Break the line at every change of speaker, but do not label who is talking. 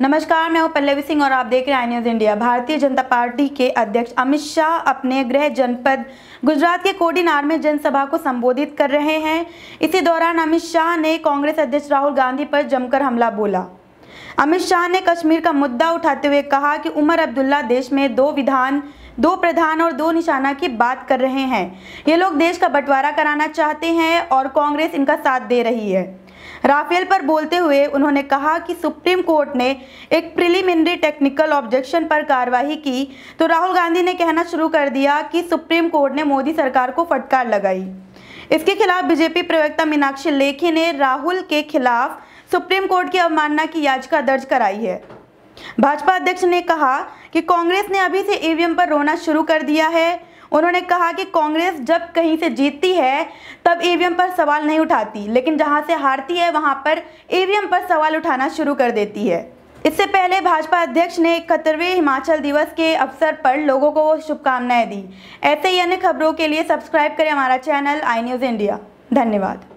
नमस्कार मैं हूं पल्लवी सिंह और आप देख रहे हैं आई न्यूज़ इंडिया भारतीय जनता पार्टी के अध्यक्ष अमित शाह अपने गृह जनपद गुजरात के कोडीनार में जनसभा को संबोधित कर रहे हैं इसी दौरान अमित शाह ने कांग्रेस अध्यक्ष राहुल गांधी पर जमकर हमला बोला अमित शाह ने कश्मीर का मुद्दा उठाते हुए कहा कि उमर अब्दुल्ला देश में दो विधान दो प्रधान और दो निशाना की बात कर रहे हैं ये लोग देश का बंटवारा कराना चाहते हैं और कांग्रेस इनका साथ दे रही है राफेल पर बोलते हुए उन्होंने कहा कि सुप्रीम कोर्ट ने एक प्रिलिमिनरी टेक्निकल ऑब्जेक्शन पर कार्रवाई की तो राहुल गांधी ने कहना शुरू कर दिया कि सुप्रीम कोर्ट ने मोदी सरकार को फटकार लगाई इसके खिलाफ बीजेपी प्रवक्ता मीनाक्षी लेखी ने राहुल के खिलाफ सुप्रीम कोर्ट की अवमानना की याचिका दर्ज कराई है भाजपा अध्यक्ष ने कहा कि कांग्रेस ने अभी से ईवीएम पर रोना शुरू कर दिया है उन्होंने कहा कि कांग्रेस जब कहीं से जीतती है तब ईवीएम पर सवाल नहीं उठाती लेकिन जहां से हारती है वहां पर ईवीएम पर सवाल उठाना शुरू कर देती है इससे पहले भाजपा अध्यक्ष ने इकहत्तरवें हिमाचल दिवस के अवसर पर लोगों को शुभकामनाएं दी ऐसे ही अन्य खबरों के लिए सब्सक्राइब करें हमारा चैनल आई न्यूज़ इंडिया धन्यवाद